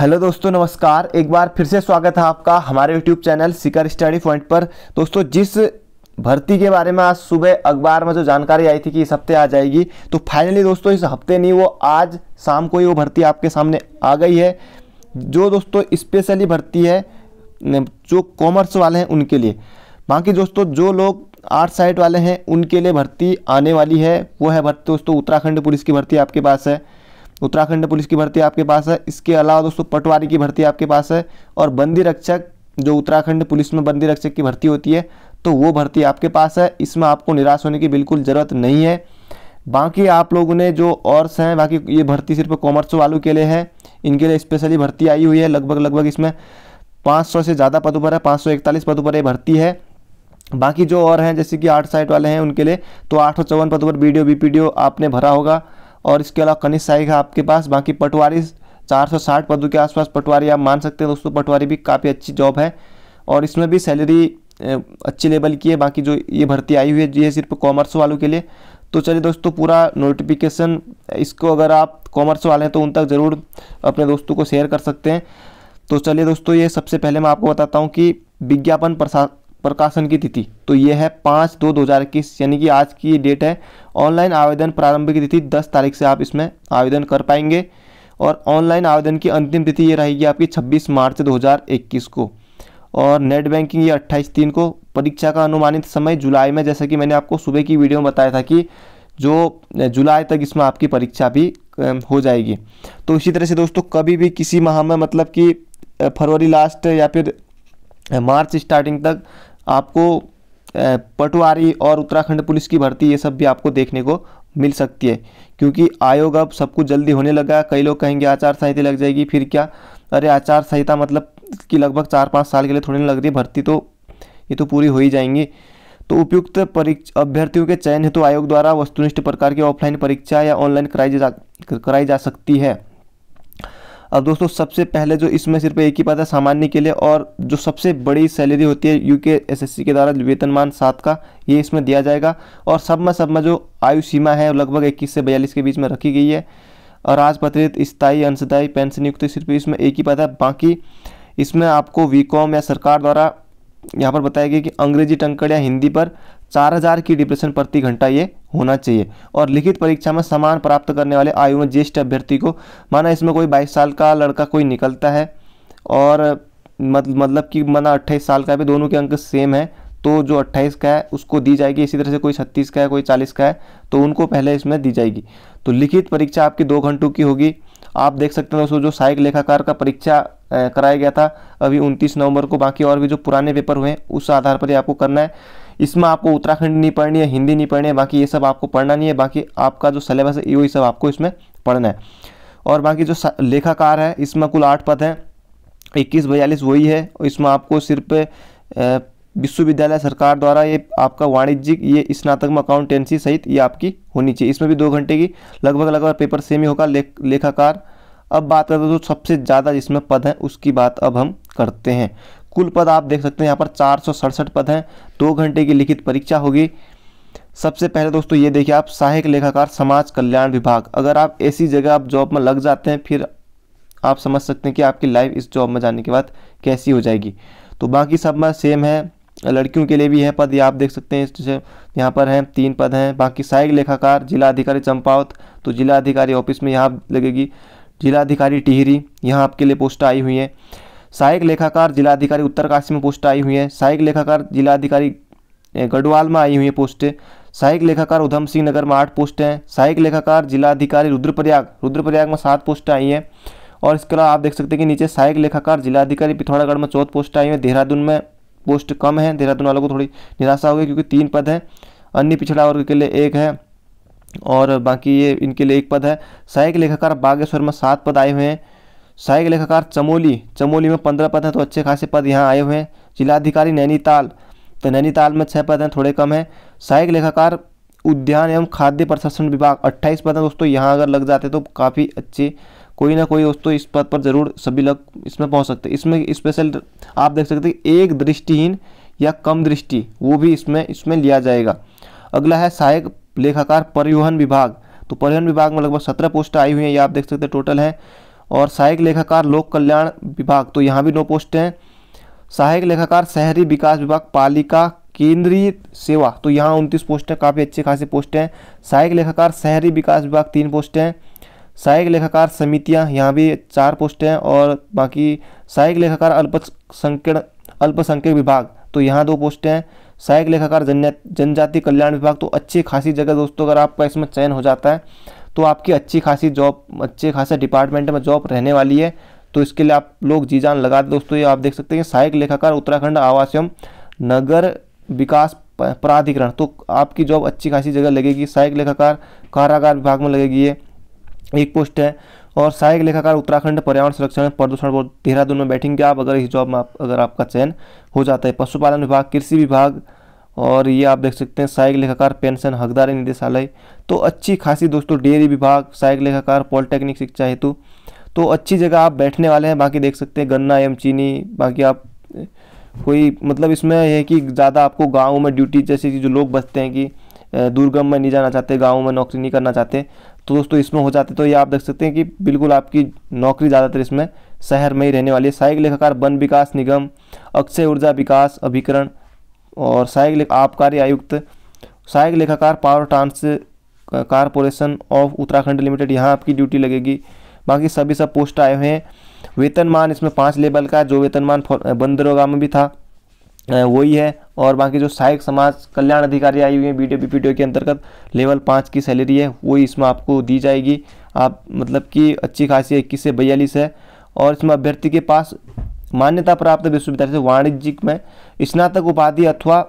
hello दोस्तों नमस्कार एक बार फिर से स्वागत है आपका हमारे YouTube channel Shikhar study point पर दोस्तों जिस भर्ती के बारे में आज सुबह अखबार में जो जानकारी आई थी कि इस हफ्ते आ जाएगी तो फाइनली दोस्तों इस हफ्ते नहीं वो आज शाम को ही वो भर्ती आपके सामने आ गई है जो दोस्तों स्पेशली भर्ती है जो कॉमर्स वाले हैं उनके लिए बाकी दोस्तों जो लोग आर्ट साइड वाले हैं उनके लिए भर्ती आने वाली है वो है भर्ती दोस्तों उत्तराखंड पुलिस की भर्ती आपके पास है उत्तराखंड पुलिस की भर्ती आपके पास है इसके अलावा दोस्तों पटवारी की भर्ती आपके पास है और बंदी रक्षक जो उत्तराखंड पुलिस में बंदी रक्षक की भर्ती होती है तो वो भर्ती आपके पास है इसमें आपको निराश होने की बिल्कुल ज़रूरत नहीं है बाकी आप लोगों ने जो औरस हैं बाकी ये भर्ती सिर्फ कॉमर्स वालों के लिए है इनके लिए स्पेशली भर्ती आई हुई है लगभग लगभग इसमें 500 से ज़्यादा पदों पर है 541 पदों पर ये भर्ती है बाकी जो और हैं जैसे कि आठ साइट वाले हैं उनके लिए तो आठ पदों पर बी डी आपने भरा होगा और इसके अलावा कनिष्ठ है आपके पास बाकी पटवारी 460 पदों के आसपास पटवारी आप मान सकते हैं दोस्तों पटवारी भी काफ़ी अच्छी जॉब है और इसमें भी सैलरी अच्छी लेवल की है बाकी जो ये भर्ती आई हुई है ये सिर्फ कॉमर्स वालों के लिए तो चलिए दोस्तों पूरा नोटिफिकेशन इसको अगर आप कॉमर्स वाले हैं तो उन तक ज़रूर अपने दोस्तों को शेयर कर सकते हैं तो चलिए दोस्तों ये सबसे पहले मैं आपको बताता हूँ कि विज्ञापन प्रसा प्रकाशन की तिथि तो ये है पाँच दो दो हज़ार इक्कीस यानी कि आज की ये डेट है ऑनलाइन आवेदन प्रारंभ की तिथि दस तारीख से आप इसमें आवेदन कर पाएंगे और ऑनलाइन आवेदन की अंतिम तिथि ये रहेगी आपकी छब्बीस मार्च दो हज़ार इक्कीस को और नेट बैंकिंग ये अट्ठाईस तीन को परीक्षा का अनुमानित समय जुलाई में जैसा कि मैंने आपको सुबह की वीडियो में बताया था कि जो जुलाई तक इसमें आपकी परीक्षा भी हो जाएगी तो इसी तरह से दोस्तों कभी भी किसी माह में मतलब कि फरवरी लास्ट या फिर मार्च स्टार्टिंग तक आपको पटवारी और उत्तराखंड पुलिस की भर्ती ये सब भी आपको देखने को मिल सकती है क्योंकि आयोग अब सब कुछ जल्दी होने लगा कई लोग कहेंगे आचार संहिता लग जाएगी फिर क्या अरे आचार संहिता मतलब कि लगभग चार पाँच साल के लिए थोड़ी ना लग रही भर्ती तो ये तो पूरी हो ही जाएंगी तो उपयुक्त परीक्षा अभ्यर्थियों के चयन हेतु तो आयोग द्वारा वस्तुनिष्ठ प्रकार की ऑफलाइन परीक्षा या ऑनलाइन कराई जा कराई जा सकती है अब दोस्तों सबसे पहले जो इसमें सिर्फ एक ही बात है सामान्य के लिए और जो सबसे बड़ी सैलरी होती है यूके एसएससी के द्वारा वेतनमान सात का ये इसमें दिया जाएगा और सब में सब में जो आयु सीमा है लगभग इक्कीस से बयालीस के बीच में रखी गई है और राजपत्रित स्थायी अंशदायी पेंशन युक्त सिर्फ इसमें एक ही बात है बाकी इसमें आपको वी या सरकार द्वारा यहाँ पर बताया गया कि अंग्रेजी टंकड़ या हिंदी पर चार हज़ार की डिप्रेशन प्रति घंटा ये होना चाहिए और लिखित परीक्षा में समान प्राप्त करने वाले आयु में ज्येष्ठ अभ्यर्थी को माना इसमें कोई बाईस साल का लड़का कोई निकलता है और मतलब कि माना अट्ठाईस साल का भी दोनों के अंक सेम है तो जो 28 का है उसको दी जाएगी इसी तरह से कोई 36 का है कोई 40 का है तो उनको पहले इसमें दी जाएगी तो लिखित परीक्षा आपकी दो घंटों की होगी आप देख सकते हैं दोस्तों जो सहायक लेखाकार का परीक्षा कराया गया था अभी 29 नवंबर को बाकी और भी जो पुराने पेपर हुए हैं उस आधार पर ही आपको करना है इसमें आपको उत्तराखंड नहीं पढ़नी है हिंदी नहीं पढ़नी है बाकी ये सब आपको पढ़ना नहीं है बाकी आपका जो सिलेबस है वही सब आपको इसमें पढ़ना है और बाकी जो लेखाकार है इसमें कुल आठ पद हैं इक्कीस बयालीस वही है और इसमें आपको सिर्फ विश्वविद्यालय सरकार द्वारा ये आपका वाणिज्यिक ये स्नातक में अकाउंटेंसी सहित ये आपकी होनी चाहिए इसमें भी दो घंटे की लगभग लगभग पेपर सेम ही होगा ले, लेखाकार अब बात करते हैं तो सबसे ज़्यादा जिसमें पद हैं उसकी बात अब हम करते हैं कुल पद आप देख सकते हैं यहाँ पर चार पद हैं दो घंटे की लिखित परीक्षा होगी सबसे पहले दोस्तों ये देखिए आप सहायक लेखाकार समाज कल्याण विभाग अगर आप ऐसी जगह आप जॉब में लग जाते हैं फिर आप समझ सकते हैं कि आपकी लाइफ इस जॉब में जाने के बाद कैसी हो जाएगी तो बाकी सब में सेम है लड़कियों के लिए भी है पद ये आप देख सकते हैं जैसे यहाँ पर हैं तीन पद हैं बाकी सहायक लेखाकार जिला अधिकारी चंपावत तो जिला अधिकारी ऑफिस में यहाँ लगेगी जिला अधिकारी टिहरी यहाँ आपके लिए पोस्ट आई हुई हैं सहायक लेखाकार जिलाधिकारी उत्तरकाशी में पोस्ट आई हुई है सहायक लेखाकार जिलाधिकारी गढ़वाल में आई हुई है पोस्टें सहायक लेखाकार उधम सिंह नगर में आठ पोस्ट हैं सहायक लेखाकार जिलाधिकारी रुद्रप्रयाग रुद्रप्रयाग में सात पोस्ट आई हैं और इसके अलावा आप देख सकते हैं कि नीचे सहायक लेखाकार जिलाधिकारी पिथौरागढ़ में चौथ पोस्ट आई है देहरादून में पोस्ट कम है देहरादून वालों को थोड़ी निराशा होगी क्योंकि तीन पद हैं अन्य पिछड़ा वर्ग के लिए एक है और बाकी ये इनके लिए एक पद है सहायक लेखाकार बागेश्वर में सात पद आए हुए हैं सहायक लेखाकार चमोली चमोली में पंद्रह पद हैं तो अच्छे खासे पद यहाँ आए हुए हैं जिलाधिकारी नैनीताल तो नैनीताल में छः पद हैं थोड़े कम हैं सहायक लेखाकार उद्यान एवं खाद्य प्रशासन विभाग अट्ठाईस पद हैं दोस्तों यहाँ अगर लग जाते तो काफ़ी अच्छे कोई ना कोई दोस्तों इस पद पर जरूर सभी लोग इसमें पहुंच सकते हैं इसमें स्पेशल आप देख सकते हैं एक दृष्टिहीन या कम दृष्टि वो भी इसमें इसमें लिया जाएगा अगला है सहायक लेखाकार परिवहन विभाग तो परिवहन विभाग में लगभग सत्रह पोस्ट आई हुई हैं ये आप देख सकते हैं टोटल है और सहायक लेखाकार लोक कल्याण विभाग तो यहाँ भी नौ पोस्ट हैं सहायक लेखाकार शहरी विकास विभाग पालिका केंद्रीय सेवा तो यहाँ उनतीस पोस्ट हैं काफ़ी अच्छे खासे पोस्ट हैं सहायक लेखाकार शहरी विकास विभाग तीन पोस्ट हैं सहायक लेखाकार समितियाँ यहाँ भी चार पोस्ट हैं और बाकी सहायक लेखाकार अल्पसंख्यण अल्पसंख्यक विभाग तो यहाँ दो पोस्ट हैं सहायक लेखाकार जनजाति कल्याण विभाग तो अच्छी खासी जगह दोस्तों अगर आपका इसमें चयन हो जाता है तो आपकी अच्छी खासी जॉब अच्छे खासे डिपार्टमेंट में जॉब रहने वाली है तो इसके लिए आप लोग जी जान लगा दें दोस्तों ये आप देख सकते हैं सहायक लेखाकार उत्तराखंड आवास एवं नगर विकास प्राधिकरण तो आपकी जॉब अच्छी खासी जगह लगेगी सहायक लेखाकार कारागार विभाग में लगेगी ये एक पोस्ट है और सहायक लेखाकार उत्तराखंड पर्यावरण संरक्षण प्रदूषण बोर्ड देहरादून में बैठेंगे आप अगर इस जॉब में आप अगर आपका चयन हो जाता है पशुपालन विभाग कृषि विभाग और ये आप देख सकते हैं सहायक लेखाकार पेंशन हकदार निदेशालय तो अच्छी खासी दोस्तों डेयरी विभाग सहायक लेखाकार पॉलिटेक्निक शिक्षा हेतु तो अच्छी जगह आप बैठने वाले हैं बाकी देख सकते हैं गन्ना एम चीनी बाकी आप कोई मतलब इसमें है कि ज़्यादा आपको गाँव में ड्यूटी जैसे कि जो लोग बसते हैं कि दुर्गम में नहीं जाना चाहते गाँव में नौकरी नहीं करना चाहते तो दोस्तों इसमें हो जाते तो ये आप देख सकते हैं कि बिल्कुल आपकी नौकरी ज़्यादातर इसमें शहर में ही रहने वाली है सहायक लेखाकार वन विकास निगम अक्षय ऊर्जा विकास अभिकरण और सहायक आबकारी आयुक्त सहायक लेखाकार power trans corporation of Uttarakhand limited यहाँ आपकी ड्यूटी लगेगी बाकी सभी सब पोस्ट आए हुए हैं वेतनमान इसमें पाँच लेवल का जो वेतनमान बंदरोगा में भी था वही है और बाकी जो सहायक समाज कल्याण अधिकारी आई हुई हैं बी डी के अंतर्गत लेवल पाँच की सैलरी है वही इसमें आपको दी जाएगी आप मतलब कि अच्छी खासी इक्कीस से बयालीस है और इसमें अभ्यर्थी के पास मान्यता प्राप्त विश्वविद्यालय से वाणिज्यिक में स्नातक उपाधि अथवा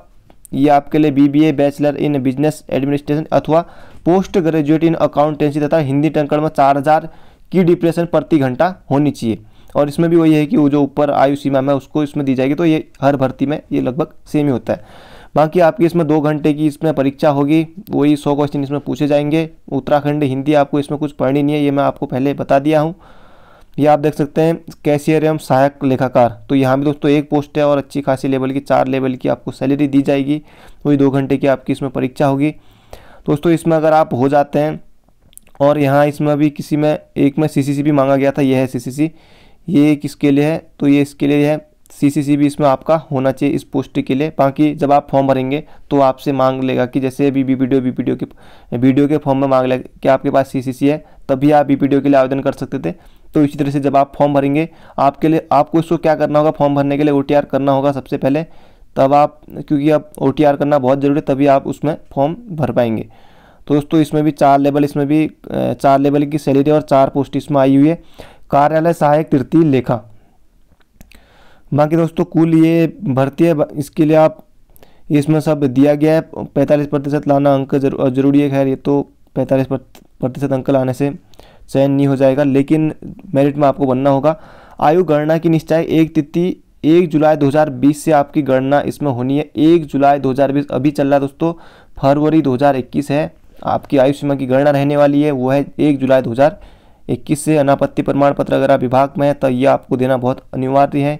ये आपके लिए BBA bachelor in business administration अथवा पोस्ट ग्रेजुएट इन अकाउंटेंसी तथा हिंदी टंकण में चार हज़ार की डिप्रेशन प्रति घंटा होनी चाहिए और इसमें भी वही है कि वो जो ऊपर आयु सीमा में उसको इसमें दी जाएगी तो ये हर भर्ती में ये लगभग सेम ही होता है बाकी आपकी इसमें दो घंटे की इसमें परीक्षा होगी वही सौ क्वेश्चन इसमें पूछे जाएंगे उत्तराखंड हिंदी आपको इसमें कुछ पढ़नी नहीं है ये मैं आपको पहले बता दिया हूँ ये आप देख सकते हैं कैशियर एवं सहायक लेखाकार तो यहाँ भी दोस्तों एक पोस्ट है और अच्छी खासी लेवल की चार लेवल की आपको सैलरी दी जाएगी वही दो घंटे की आपकी इसमें परीक्षा होगी दोस्तों इसमें अगर आप हो जाते हैं और यहाँ इसमें भी किसी में एक में सी भी मांगा गया था यह है सी ये किसके लिए है तो ये इसके लिए है सी भी इसमें आपका होना चाहिए इस पोस्ट के लिए बाकी जब आप फॉर्म भरेंगे तो आपसे मांग लेगा कि जैसे अभी बी वीडियो बी वीडियो के वीडियो के फॉर्म में मांग लेगा कि आपके पास सी है तभी आप बी के लिए आवेदन कर सकते थे तो इसी तरह से जब आप फॉर्म भरेंगे आपके लिए आपको इसको क्या करना होगा फॉर्म भरने के लिए ओ करना होगा सबसे पहले तब आप क्योंकि अब ओ करना बहुत ज़रूरी है तभी आप उसमें फॉर्म भर पाएंगे तो दोस्तों इसमें भी चार लेवल इसमें भी चार लेवल की सैलरी और चार पोस्ट इसमें आई हुई है कार्यालय सहायक तृतीय लेखा बाकी दोस्तों कुल ये भर्ती है इसके लिए आप इसमें सब दिया गया है पैंतालीस प्रतिशत लाना अंक जरूर जरूरी है खैर ये तो पैंतालीस प्रतिशत अंक लाने से चयन नहीं हो जाएगा लेकिन मेरिट में आपको बनना होगा आयु गणना की निश्चय एक तिथि एक जुलाई 2020 से आपकी गणना इसमें होनी है एक जुलाई 2020 अभी चल रहा है दोस्तों फरवरी 2021 है आपकी आयु सीमा की गणना रहने वाली है वो है एक जुलाई 2021 से अनापत्ति प्रमाण पत्र अगर आप विभाग में है तो यह आपको देना बहुत अनिवार्य है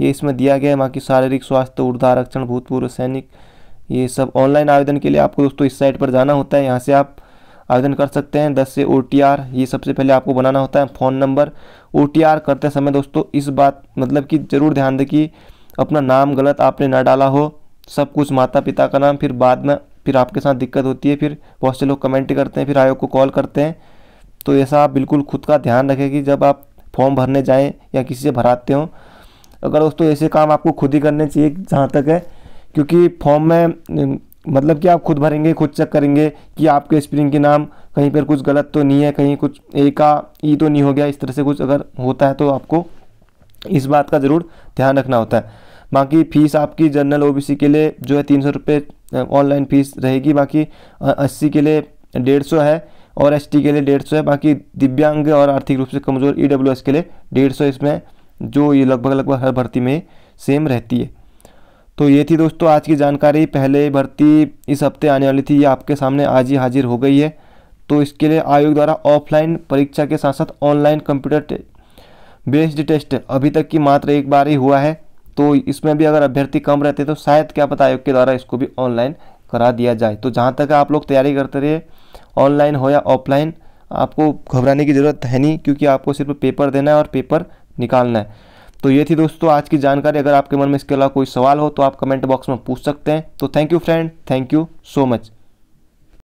ये इसमें दिया गया है बाकी शारीरिक स्वास्थ्य ऊर्जा आरक्षण भूतपूर्व सैनिक ये सब ऑनलाइन आवेदन के लिए आपको दोस्तों इस साइट पर जाना होता है यहाँ से आप आवेदन कर सकते हैं दस से ओ ये सबसे पहले आपको बनाना होता है फ़ोन नंबर ओ करते समय दोस्तों इस बात मतलब कि ज़रूर ध्यान दें कि अपना नाम गलत आपने ना डाला हो सब कुछ माता पिता का नाम फिर बाद में फिर आपके साथ दिक्कत होती है फिर बहुत से लोग कमेंट करते हैं फिर आयोग को कॉल करते हैं तो ऐसा आप बिल्कुल खुद का ध्यान रखें कि जब आप फॉर्म भरने जाएँ या किसी से भराते हों अगर दोस्तों ऐसे काम आपको खुद ही करने चाहिए जहाँ तक है क्योंकि फॉर्म में मतलब कि आप खुद भरेंगे खुद चेक करेंगे कि आपके स्प्रिंग के नाम कहीं पर कुछ गलत तो नहीं है कहीं कुछ ए का ई e तो नहीं हो गया इस तरह से कुछ अगर होता है तो आपको इस बात का ज़रूर ध्यान रखना होता है बाकी फ़ीस आपकी जनरल ओबीसी के लिए जो है तीन सौ रुपये ऑनलाइन फ़ीस रहेगी बाकी अस्सी के लिए डेढ़ सौ है और एसटी के लिए डेढ़ सौ है बाकी दिव्यांग और आर्थिक रूप से कमज़ोर ईडब्ल्यूएस e के लिए डेढ़ सौ इसमें जो ये लगभग लगभग हर भर्ती में सेम रहती है तो ये थी दोस्तों आज की जानकारी पहले भर्ती इस हफ्ते आने वाली थी ये आपके सामने आज ही हाजिर हो गई है तो इसके लिए आयोग द्वारा ऑफलाइन परीक्षा के साथ साथ ऑनलाइन कंप्यूटर बेस्ड टेस्ट अभी तक की मात्र एक बार ही हुआ है तो इसमें भी अगर अभ्यर्थी कम रहते तो शायद क्या पता आयोग के द्वारा इसको भी ऑनलाइन करा दिया जाए तो जहाँ तक आप लोग तैयारी करते रहे ऑनलाइन हो या ऑफलाइन आपको घबराने की ज़रूरत है नहीं क्योंकि आपको सिर्फ पेपर देना है और पेपर निकालना है तो ये थी दोस्तों आज की जानकारी अगर आपके मन में इसके अलावा कोई सवाल हो तो आप कमेंट बॉक्स में पूछ सकते हैं तो thank you friend thank you so much